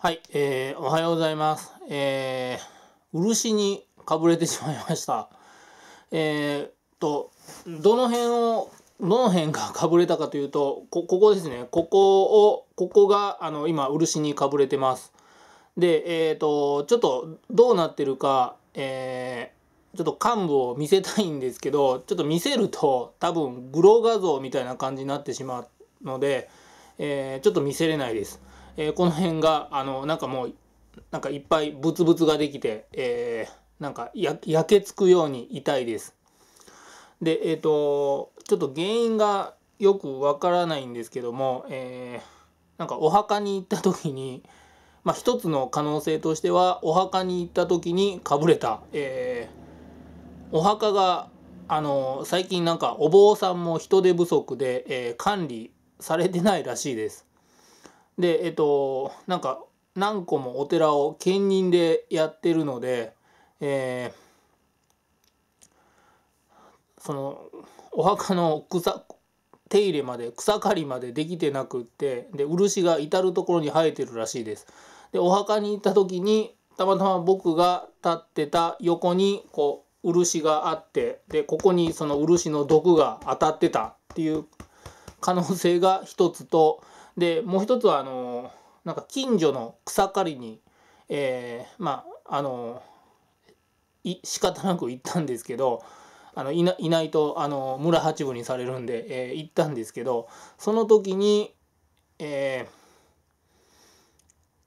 はい、えー、おはようございます。えー、漆にかぶれてしまいました。えー、と、どの辺を、どの辺が かぶれたかというと、こ、ここですね。ここを、ここが、あの、今、漆にかぶれてます。で、えっ、ー、と、ちょっと、どうなってるか、えー、ちょっと幹部を見せたいんですけど、ちょっと見せると、多分、グロー画像みたいな感じになってしまうので、えー、ちょっと見せれないです。えー、この辺が、あの、なんかもう、なんかいっぱいブツブツができて、えー、なんか焼けつくように痛いです。で、えっ、ー、と、ちょっと原因がよくわからないんですけども、えー、なんかお墓に行った時に、まあ一つの可能性としては、お墓に行った時にかぶれた、えー、お墓が、あの、最近なんかお坊さんも人手不足で、えー、管理されてないらしいです。でえっとなんか何個もお寺を兼任でやってるので、えー、そのお墓の草手入れまで草刈りまでできてなくってで漆が至る所に生えてるらしいです。でお墓に行った時にたまたま僕が立ってた横にこう漆があってでここにその漆の毒が当たってたっていう可能性が一つとでもう一つはあのなんか近所の草刈りに、えー、まああのい仕方なく行ったんですけどあのいないとあの村八分にされるんで、えー、行ったんですけどその時に、え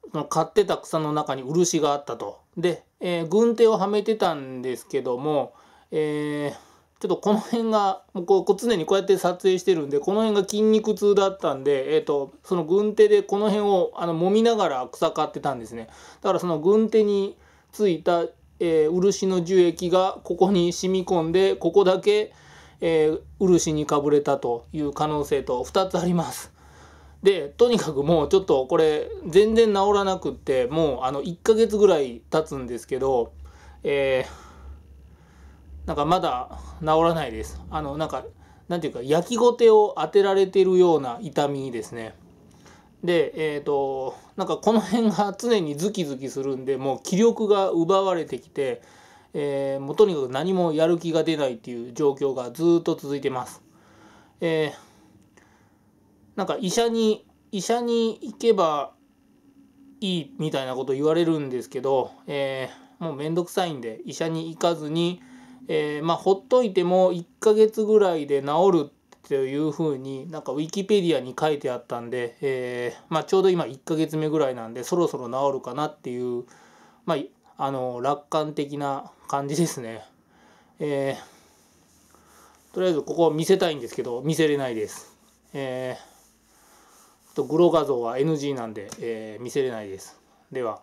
ー、その買ってた草の中に漆があったと。で、えー、軍手をはめてたんですけども、えー、ちょっとこの辺が、もうこう常にこうやって撮影してるんで、この辺が筋肉痛だったんで、えっ、ー、と、その軍手でこの辺をあの揉みながら草刈ってたんですね。だからその軍手についた、えー、漆の樹液がここに染み込んで、ここだけ、えー、漆にかぶれたという可能性と2つあります。で、とにかくもうちょっとこれ全然治らなくって、もうあの1ヶ月ぐらい経つんですけど、えーなんかまだ治らないです。あの、なんか、なんていうか、焼きごてを当てられてるような痛みですね。で、えっ、ー、と、なんかこの辺が常にズキズキするんで、もう気力が奪われてきて、えー、もうとにかく何もやる気が出ないっていう状況がずっと続いてます。えー、なんか医者に、医者に行けばいいみたいなこと言われるんですけど、えー、もうめんどくさいんで、医者に行かずに、えー、まあほっといても1ヶ月ぐらいで治るっていうふうになんかウィキペディアに書いてあったんで、えー、まあ、ちょうど今1ヶ月目ぐらいなんでそろそろ治るかなっていう、まあ、あの楽観的な感じですね。えー、とりあえずここを見せたいんですけど見せれないです。えー、とグロ画像は NG なんで、えー、見せれないです。では。